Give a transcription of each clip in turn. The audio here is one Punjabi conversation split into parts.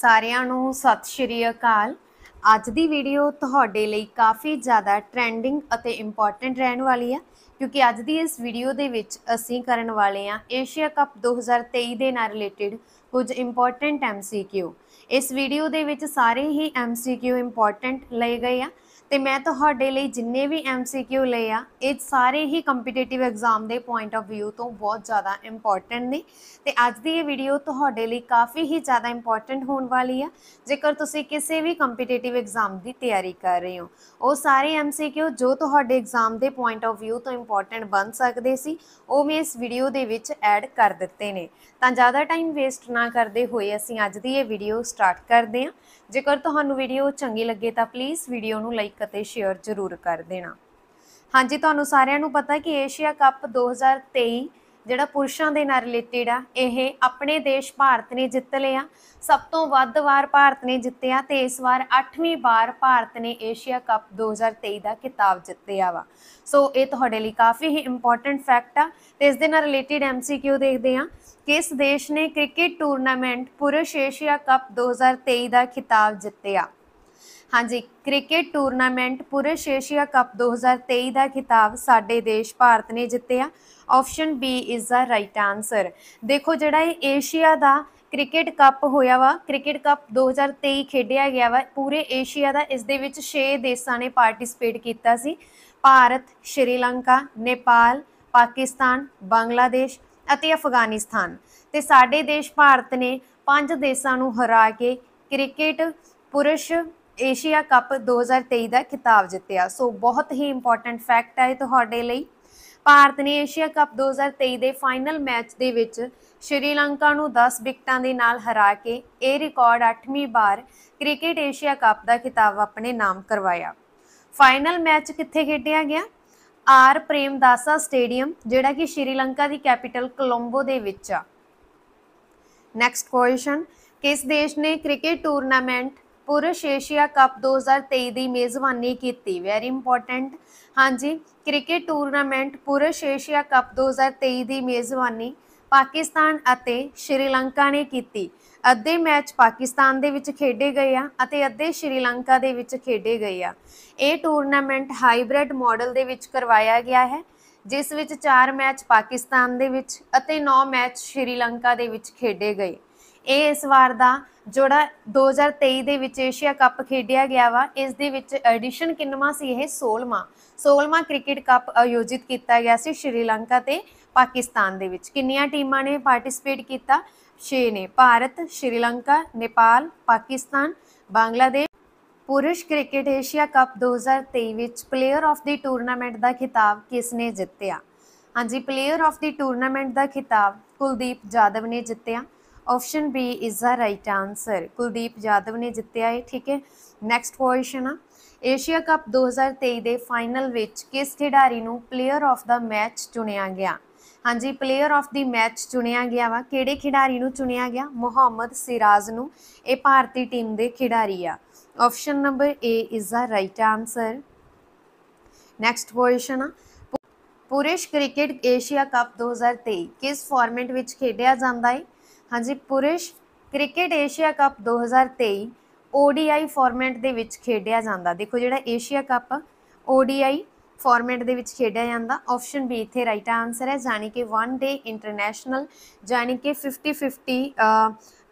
ਸਾਰਿਆਂ ਨੂੰ ਸਤਿ ਸ਼੍ਰੀ ਅਕਾਲ ਅੱਜ ਦੀ ਵੀਡੀਓ ਤੁਹਾਡੇ ਲਈ ਕਾਫੀ ਜ਼ਿਆਦਾ ਟ੍ਰੈਂਡਿੰਗ ਅਤੇ ਇੰਪੋਰਟੈਂਟ ਰਹਿਣ ਵਾਲੀ ਹੈ ਕਿਉਂਕਿ ਅੱਜ ਦੀ ਇਸ ਵੀਡੀਓ ਦੇ ਵਿੱਚ ਅਸੀਂ ਕਰਨ ਵਾਲੇ ਹਾਂ ਏਸ਼ੀਆ ਕੱਪ 2023 ਦੇ ਨਾਲ ਰਿਲੇਟਡ ਕੁਝ ਇੰਪੋਰਟੈਂਟ ਐਮਸੀਕਿਊ ਇਸ ਵੀਡੀਓ ਦੇ ਵਿੱਚ ਸਾਰੇ ਹੀ ਐਮਸੀਕਿਊ ਇੰਪੋਰਟੈਂਟ ਲਏ ਗਏ ਆ ਤੇ ਮੈਂ ਤੁਹਾਡੇ ਲਈ ਜਿੰਨੇ ਵੀ ਐਮਸੀਕਿਊ ਲਏ ਆ ਇਹ ਸਾਰੇ ਹੀ ਕੰਪੀਟੀਟਿਵ ਐਗਜ਼ਾਮ ਦੇ ਪੁਆਇੰਟ ਆਫ View ਤੋਂ ਬਹੁਤ ਜ਼ਿਆਦਾ ਇੰਪੋਰਟੈਂਟ ਨੇ ਤੇ ਅੱਜ ਦੀ ਇਹ ਵੀਡੀਓ ਤੁਹਾਡੇ ਲਈ ਕਾਫੀ ਹੀ ਜ਼ਿਆਦਾ ਇੰਪੋਰਟੈਂਟ ਹੋਣ ਵਾਲੀ ਆ ਜੇਕਰ ਤੁਸੀਂ ਕਿਸੇ ਵੀ ਕੰਪੀਟੀਟਿਵ ਐਗਜ਼ਾਮ ਦੀ ਤਿਆਰੀ ਕਰ ਰਹੇ ਹੋ ਉਹ ਸਾਰੇ ਐਮਸੀਕਿਊ ਜੋ ਤੁਹਾਡੇ ਐਗਜ਼ਾਮ ਦੇ ਪੁਆਇੰਟ ਆਫ View ਤੋਂ ਇੰਪੋਰਟੈਂਟ ਬਣ ਸਕਦੇ ਸੀ ਉਹ ਮੈਂ ਇਸ ਵੀਡੀਓ ਦੇ ਵਿੱਚ ਐਡ ਕਰ ਦਿੱਤੇ ਨੇ ਤਾਂ ਜ਼ਿਆਦਾ ਟਾਈਮ ਵੇਸਟ ਨਾ ਕਰਦੇ ਹੋਏ ਅਸੀਂ ਅੱਜ ਦੀ ਇਹ ਵੀਡੀਓ ਸਟਾਰਟ ਕਰਦੇ ਹਾਂ ਜੇਕਰ ਤੁਹਾਨੂੰ ਵੀਡੀਓ ਚੰਗੀ ਲੱਗੇ ਤਾਂ ਪਲੀਜ਼ ਵੀਡੀਓ ਨੂੰ ਲਾਈਕ ਅਤੇ ਸ਼ੇਅਰ ਜ਼ਰੂਰ ਕਰ ਦੇਣਾ ਹਾਂਜੀ ਤੁਹਾਨੂੰ ਸਾਰਿਆਂ ਨੂੰ ਪਤਾ ਹੈ ਕਿ ਏਸ਼ੀਆ ਕੱਪ 2023 ਜਿਹੜਾ ਪੁਰਸ਼ਾਂ ਦੇ ਨਾਲ ਰਿਲੇਟਡ ਆ ਇਹ ਆਪਣੇ ਦੇਸ਼ ਭਾਰਤ ਨੇ ਜਿੱਤ ਲਿਆ ਸਭ ਤੋਂ ਵੱਧ ਵਾਰ ਭਾਰਤ ਨੇ ਜਿੱਤਿਆ ਤੇ ਇਸ ਵਾਰ 8ਵੀਂ ਵਾਰ ਭਾਰਤ ਨੇ ਏਸ਼ੀਆ ਕੱਪ 2023 ਦਾ ਖਿਤਾਬ ਜਿੱਤਿਆ ਵਾ ਸੋ ਇਹ ਤੁਹਾਡੇ ਲਈ ਕਾਫੀ ਹੀ ਇੰਪੋਰਟੈਂਟ ਫੈਕਟ ਆ ਤੇ ਇਸ ਦੇ ਨਾਲ ਰਿਲੇਟਡ ਐਮਸੀਕਿਊ ਦੇਖਦੇ ਆ ਕਿਸ ਦੇਸ਼ ਨੇ ਕ੍ਰਿਕਟ ਟੂਰਨਾਮੈਂਟ ਪੁਰਸ਼ ਏਸ਼ੀਆ ਕੱਪ 2023 ਦਾ ਖਿਤਾਬ ਜਿੱਤਿਆ ਹਾਂਜੀ ਕ੍ਰਿਕਟ ਟੂਰਨਾਮੈਂਟ ਪੁਰਸ਼ ਏਸ਼ੀਆ ਕੱਪ 2023 ਦਾ ਖਿਤਾਬ ਸਾਡੇ ਦੇਸ਼ ਭਾਰਤ ਨੇ ਜਿੱਤਿਆ option B is the right answer ਦੇਖੋ ਜਿਹੜਾ ਇਹ ਏਸ਼ੀਆ ਦਾ ਕ੍ਰਿਕਟ ਕੱਪ ਹੋਇਆ ਵਾ ਕ੍ਰਿਕਟ ਕੱਪ 2023 ਖੇਡਿਆ ਗਿਆ ਵਾ ਪੂਰੇ ਏਸ਼ੀਆ ਦਾ ਇਸ ਦੇ ਵਿੱਚ 6 ਦੇਸ਼ਾਂ ਨੇ ਪਾਰਟਿਸਿਪੇਟ ਕੀਤਾ ਸੀ ਭਾਰਤ ਸ਼੍ਰੀਲੰਕਾ ਨੇਪਾਲ ਪਾਕਿਸਤਾਨ ਬੰਗਲਾਦੇਸ਼ ਅਤੇ ਅਫਗਾਨਿਸਤਾਨ ਤੇ ਸਾਡੇ ਦੇਸ਼ ਭਾਰਤ ਨੇ ਪੰਜ ਦੇਸ਼ਾਂ ਨੂੰ ਹਰਾ ਕੇ ਕ੍ਰਿਕਟ ਪੁਰਸ਼ ਏਸ਼ੀਆ ਕੱਪ 2023 ਦਾ ਖਿਤਾਬ ਜਿੱਤਿਆ ਸੋ ਬਹੁਤ ਹੀ ਇੰਪੋਰਟੈਂਟ ਫੈਕਟ ਹੈ ਤੁਹਾਡੇ ਲਈ ਭਾਰਤ ਨੇ ਏਸ਼ੀਆ ਕੱਪ 2023 ਦੇ ਫਾਈਨਲ ਮੈਚ ਦੇ ਵਿੱਚ ਸ਼੍ਰੀਲੰਕਾ ਨੂੰ 10 ਵਿਕਟਾਂ ਦੇ ਨਾਲ ਹਰਾ ਕੇ ਇਹ ਰਿਕਾਰਡ 8ਵੀਂ ਵਾਰ ਕ੍ਰਿਕਟ ਏਸ਼ੀਆ ਕੱਪ ਦਾ ਖਿਤਾਬ ਆਪਣੇ ਨਾਮ ਕਰਵਾਇਆ ਫਾਈਨਲ ਮੈਚ ਕਿੱਥੇ ਖੇਡਿਆ ਗਿਆ ਆਰ ਪ੍ਰੇਮਦਾਸਾ ਸਟੇਡੀਅਮ ਜਿਹੜਾ ਕਿ ਸ਼੍ਰੀਲੰਕਾ ਦੀ ਕੈਪੀਟਲ ਕੋਲੰਬੋ ਦੇ ਵਿੱਚ ਆ ਨੈਕਸਟ ਕੁਐਸਚਨ ਕਿਸ ਦੇਸ਼ ਨੇ ਕ੍ਰਿਕਟ ਟੂਰਨਾਮੈਂਟ ਪੁਰਸ਼ ਏਸ਼ੀਆ ਕੱਪ 2023 ਦੀ ਮੇਜ਼ਬਾਨੀ ਕੀਤੀ ਵੈਰੀ ਇੰਪੋਰਟੈਂਟ ਹਾਂਜੀ ਕ੍ਰਿਕਟ ਟੂਰਨਾਮੈਂਟ ਪੁਰਸ਼ ਏਸ਼ੀਆ ਕੱਪ 2023 ਦੀ ਮੇਜ਼ਬਾਨੀ ਪਾਕਿਸਤਾਨ ਅਤੇ ਸ਼੍ਰੀਲੰਕਾ ਨੇ ਕੀਤੀ ਅੱਧੇ ਮੈਚ ਪਾਕਿਸਤਾਨ ਦੇ ਵਿੱਚ ਖੇਡੇ ਗਏ ਆ ਅਤੇ ਅੱਧੇ ਸ਼੍ਰੀਲੰਕਾ ਦੇ ਵਿੱਚ ਖੇਡੇ ਗਏ ਆ ਇਹ ਟੂਰਨਾਮੈਂਟ ਹਾਈਬ੍ਰਿਡ ਮਾਡਲ ਦੇ ਵਿੱਚ ਕਰਵਾਇਆ ਗਿਆ ਹੈ ਜਿਸ ਵਿੱਚ 4 ਮੈਚ ਪਾਕਿਸਤਾਨ ਦੇ ਵਿੱਚ ਅਤੇ 9 ਮੈਚ ਸ਼੍ਰੀਲੰਕਾ ਦੇ ਵਿੱਚ ਖੇਡੇ ਗਏ ਇਹ ਇਸ ਵਾਰ ਦਾ ਜਿਹੜਾ 2023 ਦੇ ਵਿੱਚ ਏਸ਼ੀਆ ਕੱਪ ਖੇਡਿਆ ਗਿਆ ਵਾ ਇਸ ਦੇ ਵਿੱਚ ਐਡੀਸ਼ਨ ਕਿੰਨਵਾ ਸੀ ਇਹ 16ਵਾਂ 16ਵਾਂ ਕ੍ਰਿਕਟ ਕੱਪ ਆਯੋਜਿਤ ਕੀਤਾ ਗਿਆ ਸੀ ਸ਼੍ਰੀਲੰਕਾ ਤੇ ਪਾਕਿਸਤਾਨ ਦੇ ਵਿੱਚ ਕਿੰਨੀਆਂ ਟੀਮਾਂ ਨੇ ਪਾਰਟਿਸਿਪੇਟ ਕੀਤਾ 6 ਨੇ ਭਾਰਤ ਸ਼੍ਰੀਲੰਕਾ ਨੇਪਾਲ ਪਾਕਿਸਤਾਨ ਬੰਗਲਾਦੇਸ਼ ਪੁਰਸ਼ ਕ੍ਰਿਕਟ ਏਸ਼ੀਆ ਕੱਪ 2023 ਵਿੱਚ ਪਲੇਅਰ ਆਫ ਦੀ ਟੂਰਨਾਮੈਂਟ ਦਾ ਖਿਤਾਬ ਕਿਸ ਨੇ ਜਿੱਤਿਆ ਹਾਂਜੀ ਪਲੇਅਰ ਆਫ ਦੀ ਟੂਰਨਾਮੈਂਟ ਦਾ ਖਿਤਾਬ ਕੁਲਦੀਪ ਜਾਦਵ ਨੇ ਜਿੱਤਿਆ option B is the right answer Kuldeep Yadav ਨੇ ਜਿੱਤਿਆ ਹੈ ਠੀਕ ਹੈ ਨੈਕਸਟ ਕੁਐਸਚਨ ਆ ਏਸ਼ੀਆ ਕੱਪ 2023 ਦੇ ਫਾਈਨਲ ਵਿੱਚ ਕਿਸ ਖਿਡਾਰੀ ਨੂੰ ਪਲੇਅਰ ਆਫ ਦਾ ਮੈਚ ਚੁਣਿਆ ਗਿਆ ਹਾਂਜੀ ਪਲੇਅਰ ਆਫ ਦੀ ਮੈਚ ਚੁਣਿਆ ਗਿਆ ਵਾ ਕਿਹੜੇ ਖਿਡਾਰੀ ਨੂੰ ਚੁਣਿਆ ਗਿਆ ਮੁਹੰਮਦ ਸਿਰਾਜ ਨੂੰ ਇਹ ਭਾਰਤੀ ਟੀਮ ਦੇ ਖਿਡਾਰੀ ਆ option number A is the right answer next question ਆ ਪੁਰਸ਼ ਕ੍ਰਿਕਟ ਏਸ਼ੀਆ ਕੱਪ 2023 ਕਿਸ ਫਾਰਮੈਟ ਵਿੱਚ ਖੇਡਿਆ ਜਾਂਦਾ ਹੈ ਹਾਂਜੀ ਪੁਰਸ਼ cricket Asia cup 2023 ODI format ਦੇ ਵਿੱਚ ਖੇਡਿਆ ਜਾਂਦਾ ਦੇਖੋ ਜਿਹੜਾ ਏਸ਼ੀਆ ਕੱਪ ODI ਫਾਰਮੈਟ ਦੇ ਵਿੱਚ ਖੇਡਿਆ ਜਾਂਦਾ ਆਪਸ਼ਨ B ਇੱਥੇ ਰਾਈਟ ਆਨਸਰ ਹੈ ਜਾਨੀ ਕਿ 1 ਡੇ ਇੰਟਰਨੈਸ਼ਨਲ ਜਾਨੀ ਕਿ 50 50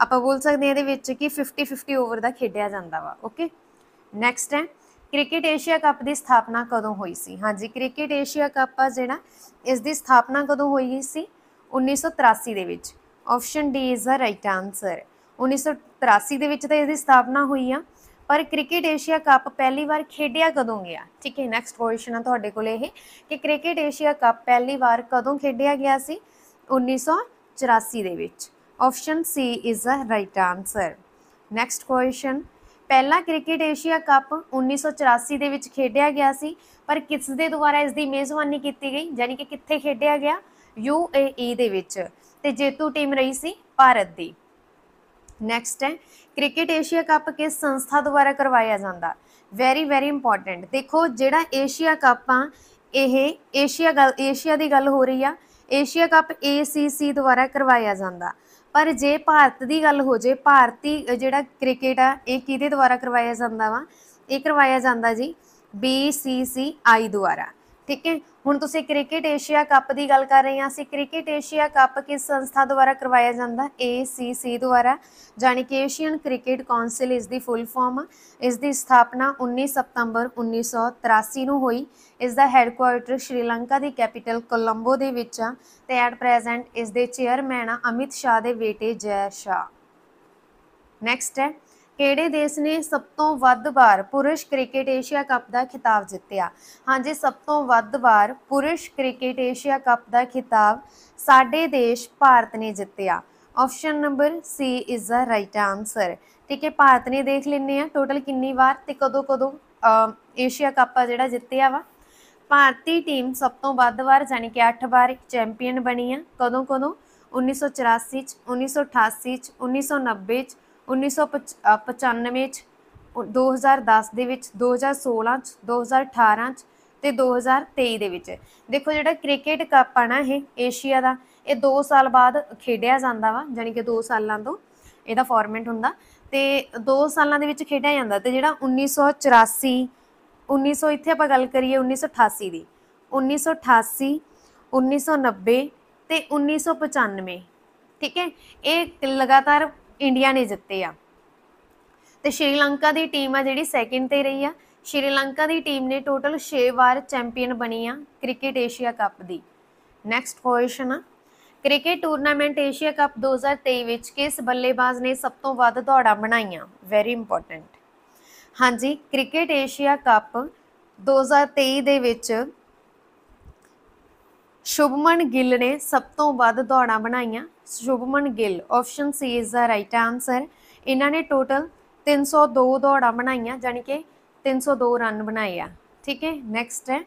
ਆਪਾਂ ਬੋਲ ਸਕਦੇ ਹਾਂ ਇਹਦੇ ਵਿੱਚ ਕਿ 50 50 ਓਵਰ ਦਾ ਖੇਡਿਆ ਜਾਂਦਾ ਵਾ ਓਕੇ ਨੈਕਸਟ ਹੈ ਕ੍ਰਿਕਟ ਏਸ਼ੀਆ ਕੱਪ ਦੀ ਸਥਾਪਨਾ ਕਦੋਂ ਹੋਈ ਸੀ ਹਾਂਜੀ ਕ੍ਰਿਕਟ ਏਸ਼ੀਆ ਕੱਪ ਆ ਜਿਹੜਾ ਇਸ ਦੀ ਸਥਾਪਨਾ ਕਦੋਂ ਹੋਈ ਸੀ 1983 ਦੇ ਵਿੱਚ option D is the right answer 1983 ਦੇ ਵਿੱਚ ਤਾਂ ਇਸ ਦੀ ਸਥਾਪਨਾ ਹੋਈ ਆ ਪਰ ਕ੍ਰਿਕਟ ਏਸ਼ੀਆ ਕੱਪ ਪਹਿਲੀ ਵਾਰ ਖੇਡਿਆ ਕਦੋਂ ਗਿਆ ਠੀਕ ਹੈ ਨੈਕਸਟ ਕੁਐਸਚਨ ਆ ਤੁਹਾਡੇ ਕੋਲ ਇਹ ਕਿ ਕ੍ਰਿਕਟ ਏਸ਼ੀਆ ਕੱਪ ਪਹਿਲੀ ਵਾਰ ਕਦੋਂ ਖੇਡਿਆ ਗਿਆ ਸੀ 1984 ਦੇ ਵਿੱਚ option C is the right answer next question ਪਹਿਲਾ ਕ੍ਰਿਕਟ ਏਸ਼ੀਆ ਕੱਪ 1984 ਦੇ ਵਿੱਚ ਖੇਡਿਆ ਗਿਆ ਸੀ ਪਰ ਕਿਸ ਦੇ ਦੁਆਰਾ ਇਸ ਦੀ ਮੇਜ਼ਬਾਨੀ ਕੀਤੀ ਗਈ ਯਾਨੀ ਕਿ ਕਿੱਥੇ ਖੇਡਿਆ ਗਿਆ ਯੂਏਈ ਦੇ ਵਿੱਚ ਤੇ ਜੇਤੂ ਟੀਮ ਰਹੀ ਸੀ ਭਾਰਤ ਦੀ ਨੈਕਸਟ ਹੈ ਕ੍ਰਿਕਟ ਏਸ਼ੀਆ ਕੱਪ ਕਿਸ ਸੰਸਥਾ ਦੁਆਰਾ ਕਰਵਾਇਆ ਜਾਂਦਾ ਵੈਰੀ ਵੈਰੀ ਇੰਪੋਰਟੈਂਟ ਦੇਖੋ ਜਿਹੜਾ ਏਸ਼ੀਆ ਕੱਪ ਆ ਇਹ ਏਸ਼ੀਆ ਗੱਲ ਏਸ਼ੀਆ ਦੀ ਗੱਲ ਹੋ ਰਹੀ ਆ ਏਸ਼ੀਆ ਕੱਪ ACC ਦੁਆਰਾ ਕਰਵਾਇਆ ਜਾਂਦਾ ਪਰ ਜੇ ਭਾਰਤ ਦੀ ਗੱਲ ਹੋ ਜੇ ਭਾਰਤੀ ਜਿਹੜਾ ਕ੍ਰਿਕਟ ਆ ਇਹ ਕਿਹਦੇ ਦੁਆਰਾ ਕਰਵਾਇਆ ਜਾਂਦਾ ਵਾ ਇਹ ਕਰਵਾਇਆ ਜਾਂਦਾ ਜੀ BCCI ਦੁਆਰਾ ਠੀਕ ਹੈ ਹੁਣ ਤੁਸੀਂ ਕ੍ਰਿਕਟ ਏਸ਼ੀਆ ਕੱਪ ਦੀ ਗੱਲ ਕਰ ਰਹੇ ਹਾਂ ਅਸੀਂ ਕ੍ਰਿਕਟ ਏਸ਼ੀਆ ਕੱਪ ਕਿਸ ਸੰਸਥਾ ਦੁਆਰਾ ਕਰਵਾਇਆ ਜਾਂਦਾ ACC ਦੁਆਰਾ ਜਾਨੀ ਕਿ ਏਸ਼ੀਅਨ ਕ੍ਰਿਕਟ ਕਾਉਂਸਲ ਇਸ ਦੀ ਫੁੱਲ ਫਾਰਮ ਇਸ ਦੀ ਸਥਾਪਨਾ 19 ਸਤੰਬਰ 1983 ਨੂੰ ਹੋਈ ਇਸ ਦਾ ਹੈੱਡਕੁਆਰਟਰ ਸ਼੍ਰੀਲੰਕਾ ਦੀ ਕੈਪੀਟਲ ਕੋਲੰਬੋ ਦੇ ਵਿੱਚ ਆ ਤੇ ਐਟ ਪ੍ਰੈਜ਼ੈਂਟ ਇਸ ਦੇ ਚੇਅਰਮੈਨ ਆ ਅਮਿਤ ਸ਼ਾਹ ਦੇ ਬੇਟੇ ਜੈ ਸ਼ਾਹ ਨੈਕਸਟ ਹੈ ਕਿਹੜੇ ਦੇਸ਼ ਨੇ ਸਭ ਤੋਂ ਵੱਧ ਵਾਰ ਪੁਰਸ਼ ਕ੍ਰਿਕਟ ਏਸ਼ੀਆ ਕੱਪ ਦਾ ਖਿਤਾਬ ਜਿੱਤਿਆ ਹਾਂਜੀ ਸਭ ਤੋਂ ਵੱਧ ਵਾਰ ਪੁਰਸ਼ ਕ੍ਰਿਕਟ ਏਸ਼ੀਆ ਕੱਪ ਦਾ ਖਿਤਾਬ ਸਾਡੇ ਦੇਸ਼ ਭਾਰਤ ਨੇ ਜਿੱਤਿਆ option number C is the right answer ਠੀਕ ਹੈ ਭਾਰਤ ਨੇ ਦੇਖ ਲੈਣੇ ਆ ਟੋਟਲ ਕਿੰਨੀ ਵਾਰ ਤੇ ਕਦੋਂ ਕਦੋਂ ਏਸ਼ੀਆ ਕੱਪ ਆ ਜਿਹੜਾ ਜਿੱਤਿਆ ਵਾ ਭਾਰਤੀ ਟੀਮ ਸਭ ਤੋਂ ਵੱਧ ਵਾਰ ਜਾਨੀ ਕਿ 8 ਵਾਰ ਇੱਕ ਚੈਂਪੀਅਨ ਬਣੀ ਆ ਕਦੋਂ ਕਦੋਂ 1984 ਚ 1988 ਚ 1990 ਚ 1995 ਚ 2010 ਦੇ ਵਿੱਚ 2016 ਚ 2018 ਚ ਤੇ 2023 ਦੇ ਵਿੱਚ ਦੇਖੋ ਜਿਹੜਾ ਕ੍ਰਿਕਟ ਕੱਪ ਆ ਨਾ ਇਹ ਏਸ਼ੀਆ ਦਾ ਇਹ 2 ਸਾਲ ਬਾਅਦ ਖੇਡਿਆ ਜਾਂਦਾ ਵਾ ਯਾਨੀ ਕਿ 2 ਸਾਲਾਂ ਤੋਂ ਇਹਦਾ ਫਾਰਮੈਟ ਹੁੰਦਾ ਤੇ 2 ਸਾਲਾਂ ਦੇ ਵਿੱਚ ਖੇਡਿਆ ਜਾਂਦਾ ਤੇ ਜਿਹੜਾ 1984 1900 ਇੱਥੇ ਆਪਾਂ ਗੱਲ ਕਰੀਏ 1988 ਦੀ 1988 1990 ਤੇ 1995 ਠੀਕ ਹੈ ਇਹ ਲਗਾਤਾਰ ਇੰਡੀਆ ਨੇ ਜਿੱਤੇ ਆ ਤੇ ਸ਼੍ਰੀਲੰਕਾ ਦੀ ਟੀਮ ਆ ਜਿਹੜੀ ਸੈਕਿੰਡ ਤੇ ਰਹੀ ਆ ਸ਼੍ਰੀਲੰਕਾ ਦੀ ਟੀਮ ਨੇ ਟੋਟਲ 6 ਵਾਰ ਚੈਂਪੀਅਨ ਬਣੀ ਆ ਕ੍ਰਿਕਟ ਏਸ਼ੀਆ ਕੱਪ ਦੀ ਨੈਕਸਟ ਕੁਐਸਚਨ ਆ ਕ੍ਰਿਕਟ ਟੂਰਨਾਮੈਂਟ ਏਸ਼ੀਆ ਕੱਪ 2023 ਵਿੱਚ ਕਿਸ ਬੱਲੇਬਾਜ਼ ਨੇ ਸਭ ਤੋਂ ਵੱਧ ਦੌੜਾਂ ਬਣਾਈਆਂ ਵੈਰੀ ਇੰਪੋਰਟੈਂਟ ਹਾਂਜੀ ਕ੍ਰਿਕਟ ਏਸ਼ੀਆ ਕੱਪ 2023 ਦੇ ਵਿੱਚ ਸ਼ੁਭਮਨ ਗਿੱਲ ਨੇ ਸਭ ਤੋਂ ਵੱਧ ਦੌੜਾਂ ਬਣਾਈਆਂ Shubman Gill option C is the right answer ਇਹਨਾਂ ਨੇ ਟੋਟਲ 302 ਦੌੜਾਂ ਬਣਾਈਆਂ ਜਾਨੀ ਕਿ 302 ਰਨ ਬਣਾਏ ਆ ਠੀਕ ਹੈ ਨੈਕਸਟ ਹੈ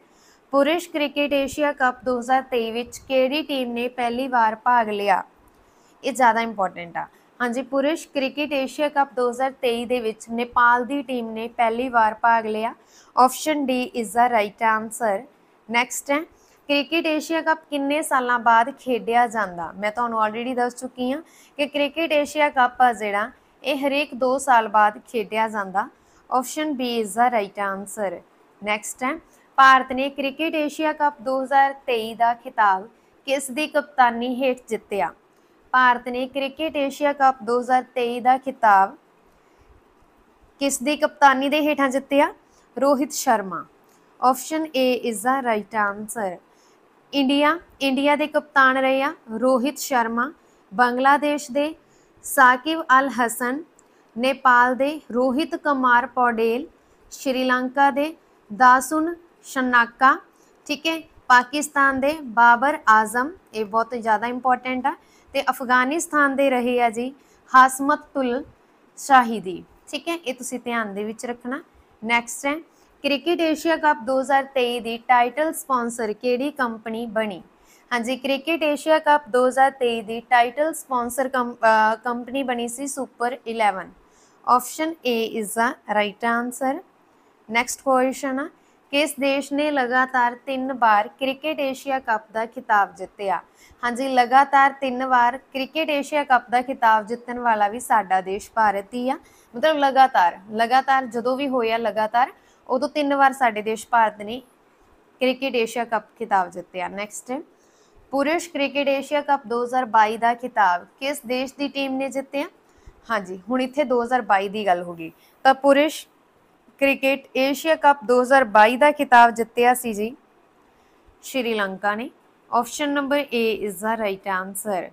ਪੁਰਸ਼ ਕ੍ਰਿਕਟ ਏਸ਼ੀਆ ਕੱਪ 2023 ਵਿੱਚ ਕਿਹੜੀ ਟੀਮ ਨੇ ਪਹਿਲੀ ਵਾਰ ਭਾਗ ਲਿਆ ਇਹ ਜ਼ਿਆਦਾ ਇੰਪੋਰਟੈਂਟ ਆ ਹਾਂਜੀ ਪੁਰਸ਼ ਕ੍ਰਿਕਟ ਏਸ਼ੀਆ ਕੱਪ 2023 ਦੇ ਵਿੱਚ ਨੇਪਾਲ ਦੀ ਟੀਮ ਨੇ ਪਹਿਲੀ ਵਾਰ ਭਾਗ ਲਿਆ option D is the right answer next ਹੈ ਕ੍ਰਿਕਟ ਏਸ਼ੀਆ ਕੱਪ ਕਿੰਨੇ ਸਾਲਾਂ ਬਾਅਦ ਖੇਡਿਆ ਜਾਂਦਾ ਮੈਂ ਤੁਹਾਨੂੰ ਆਲਰੇਡੀ ਦੱਸ ਚੁੱਕੀ ਹਾਂ ਕਿ ਕ੍ਰਿਕਟ ਏਸ਼ੀਆ ਕੱਪ ਆ ਜਿਹੜਾ ਇਹ ਹਰੇਕ 2 ਸਾਲ ਬਾਅਦ ਖੇਡਿਆ ਜਾਂਦਾ option B is the right answer next ਹੈ ਭਾਰਤ ਨੇ ਕ੍ਰਿਕਟ ਏਸ਼ੀਆ ਕੱਪ 2023 ਦਾ ਖਿਤਾਬ ਕਿਸ ਦੀ ਕਪਤਾਨੀ ਹੇਠ ਜਿੱਤਿਆ ਭਾਰਤ ਨੇ ਕ੍ਰਿਕਟ ਏਸ਼ੀਆ ਕੱਪ 2023 ਦਾ ਖਿਤਾਬ ਕਿਸ ਦੀ ਕਪਤਾਨੀ ਦੇ ਹੇਠਾਂ ਜਿੱਤਿਆ Rohit Sharma option A is the right answer India India ਦੇ ਕਪਤਾਨ ਰਹੇ ਆ ਰੋਹਿਤ ਸ਼ਰਮਾ ਬੰਗਲਾਦੇਸ਼ ਦੇ ਸਾਕਿਬ ਅਲ ਹਸਨ ਨੇਪਾਲ ਦੇ ਰੋਹਿਤ ਕੁਮਾਰ ਪੌਡੇਲ ਸ਼੍ਰੀਲੰਕਾ ਦੇ ਦਾਸੁਨ ਸ਼ਨਾਕਾ ਠੀਕ ਹੈ ਪਾਕਿਸਤਾਨ ਦੇ ਬਾਬਰ ਆਜ਼ਮ ਇਹ ਬਹੁਤ ਜ਼ਿਆਦਾ ਇੰਪੋਰਟੈਂਟ ਆ ਤੇ ਅਫਗਾਨਿਸਤਾਨ ਦੇ ਰਹੇ ਆ ਜੀ ਹਾਸਮਤ ਤੁਲ ਸ਼ਾਹੀਦੀ ਠੀਕ ਹੈ ਇਹ ਤੁਸੀਂ ਧਿਆਨ ਦੇ ਵਿੱਚ ਰੱਖਣਾ ਨੈਕਸਟ ਹੈ ਕ੍ਰਿਕਟ ਏਸ਼ੀਆ ਕੱਪ 2023 ਦੀ ਟਾਈਟਲ ਸਪਾਂਸਰ ਕਿਹੜੀ ਕੰਪਨੀ ਬਣੀ ਹਾਂਜੀ ਕ੍ਰਿਕਟ ਏਸ਼ੀਆ ਕੱਪ 2023 ਦੀ ਟਾਈਟਲ ਸਪਾਂਸਰ ਕੰਪਨੀ ਬਣੀ ਸੀ super 11 option A is the right answer next question ਕਿਸ ਦੇਸ਼ ਨੇ ਲਗਾਤਾਰ 3 ਵਾਰ ਕ੍ਰਿਕਟ ਏਸ਼ੀਆ ਕੱਪ ਦਾ ਖਿਤਾਬ ਜਿੱਤਿਆ ਹਾਂਜੀ ਲਗਾਤਾਰ 3 ਵਾਰ ਕ੍ਰਿਕਟ ਏਸ਼ੀਆ ਕੱਪ ਦਾ ਖਿਤਾਬ ਜਿੱਤਣ ਵਾਲਾ ਵੀ ਸਾਡਾ ਦੇਸ਼ ਭਾਰਤ ਹੀ ਆ ਮਤਲਬ ਲਗਾਤਾਰ ਲਗਾਤਾਰ ਜਦੋਂ ਵੀ ਹੋਇਆ ਲਗਾਤਾਰ ਉਦੋਂ ਤਿੰਨ ਵਾਰ ਸਾਡੇ ਦੇਸ਼ ਭਾਰਤ ਨੇ ਕ੍ਰਿਕਟ ਏਸ਼ੀਆ ਕੱਪ ਖਿਤਾਬ ਜਿੱਤਿਆ ਨੈਕਸਟ ਪੁਰਸ਼ ਕ੍ਰਿਕਟ ਏਸ਼ੀਆ ਕੱਪ 2022 ਦਾ ਖਿਤਾਬ ਕਿਸ ਦੇਸ਼ ਦੀ ਟੀਮ ਨੇ ਜਿੱਤਿਆ ਹਾਂਜੀ ਹੁਣ ਇੱਥੇ 2022 ਦੀ ਗੱਲ ਹੋ ਗਈ ਤਾਂ ਪੁਰਸ਼ ਕ੍ਰਿਕਟ ਏਸ਼ੀਆ ਕੱਪ 2022 ਦਾ ਖਿਤਾਬ ਜਿੱਤਿਆ ਸੀ ਜੀ ਸ਼੍ਰੀਲੰਕਾ ਨੇ option number A is the right answer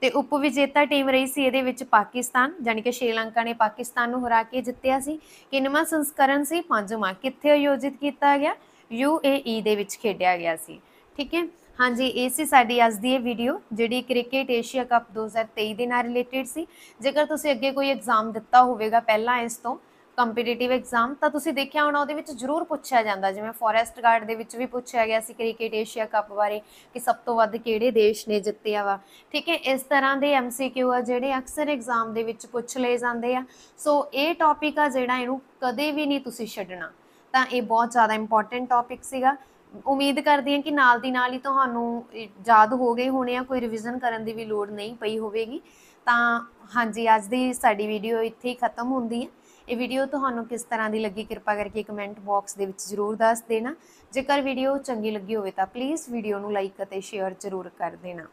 ਤੇ ਉਪਵਿਜੇਤਾ ਟੀਮ ਰਹੀ ਸੀ ਇਹਦੇ ਵਿੱਚ ਪਾਕਿਸਤਾਨ ਜਾਨੀ ਕਿ ਸ਼੍ਰੀਲੰਕਾ ਨੇ ਪਾਕਿਸਤਾਨ ਨੂੰ ਹਰਾ ਕੇ ਜਿੱਤਿਆ ਸੀ ਕਿੰਨਵਾਂ ਸੰਸਕਰਨ ਸੀ ਪੰਜਵਾਂ ਕਿੱਥੇ ਆਯੋਜਿਤ ਕੀਤਾ ਗਿਆ ਯੂਏਈ ਦੇ ਵਿੱਚ ਖੇਡਿਆ ਗਿਆ ਸੀ ਠੀਕ ਹੈ ਹਾਂਜੀ ਇਹ ਸੀ ਸਾਡੀ ਅੱਜ ਦੀ ਇਹ ਵੀਡੀਓ ਜਿਹੜੀ ਕ੍ਰਿਕਟ ਏਸ਼ੀਆ ਕੱਪ 2023 ਦੇ ਨਾਲ ਰਿਲੇਟਡ ਸੀ ਜੇਕਰ ਤੁਸੀਂ ਅੱਗੇ ਕੋਈ ਐਗਜ਼ਾਮ ਦਿੱਤਾ ਹੋਵੇਗਾ ਪਹਿਲਾਂ ਇਸ ਤੋਂ ਕੰਪੀਟੀਟਿਵ ਐਗਜ਼ਾਮ ਤਾਂ ਤੁਸੀਂ ਦੇਖਿਆ ਹੋਣਾ ਉਹਦੇ ਵਿੱਚ ਜ਼ਰੂਰ ਪੁੱਛਿਆ ਜਾਂਦਾ ਜਿਵੇਂ ਫੋਰੈਸਟ ਗਾਰਡ ਦੇ ਵਿੱਚ ਵੀ ਪੁੱਛਿਆ ਗਿਆ ਸੀ ਕ੍ਰਿਕਟ ਏਸ਼ੀਆ ਕੱਪ ਬਾਰੇ ਕਿ ਸਭ ਤੋਂ ਵੱਧ ਕਿਹੜੇ ਦੇਸ਼ ਨੇ ਜਿੱਤਿਆ ਵਾ ਠੀਕ ਹੈ ਇਸ ਤਰ੍ਹਾਂ ਦੇ ਐਮਸੀਕਿਊ ਆ ਜਿਹੜੇ ਅਕਸਰ ਐਗਜ਼ਾਮ ਦੇ ਵਿੱਚ ਪੁੱਛ ਲਏ ਜਾਂਦੇ ਆ ਸੋ ਇਹ ਟੌਪਿਕ ਆ ਜਿਹੜਾ ਇਹਨੂੰ ਕਦੇ ਵੀ ਨਹੀਂ ਤੁਸੀਂ ਛੱਡਣਾ ਤਾਂ ਇਹ ਬਹੁਤ ਜ਼ਿਆਦਾ ਇੰਪੋਰਟੈਂਟ ਟੌਪਿਕ ਸੀਗਾ ਉਮੀਦ ਕਰਦੀ ਹਾਂ ਕਿ ਨਾਲ ਦੀ ਨਾਲ ਹੀ ਤੁਹਾਨੂੰ ਯਾਦ ਹੋ ਗਏ ਹੋਣੇ ਆ ਕੋਈ ਰਿਵੀਜ਼ਨ ਕਰਨ ਦੀ ਵੀ ਲੋੜ ਨਹੀਂ ਪਈ ਹੋਵੇਗੀ ਤਾਂ ਹਾਂਜੀ ਅੱਜ ਦੀ ਸਾਡੀ ਵੀਡੀਓ ਇੱਥੇ ਹੀ ਖਤਮ ਹੁੰਦੀ ਹੈ ਇਹ ਵੀਡੀਓ ਤੁਹਾਨੂੰ ਕਿਸ ਤਰ੍ਹਾਂ ਦੀ ਲੱਗੀ ਕਿਰਪਾ ਕਰਕੇ ਕਮੈਂਟ ਬਾਕਸ ਦੇ ਵਿੱਚ ਜ਼ਰੂਰ ਦੱਸ ਦੇਣਾ ਜੇਕਰ ਵੀਡੀਓ ਚੰਗੀ ਲੱਗੀ ਹੋਵੇ ਤਾਂ ਪਲੀਜ਼ ਵੀਡੀਓ ਨੂੰ ਲਾਈਕ ਅਤੇ ਸ਼ੇਅਰ ਜ਼ਰੂਰ ਕਰ ਦੇਣਾ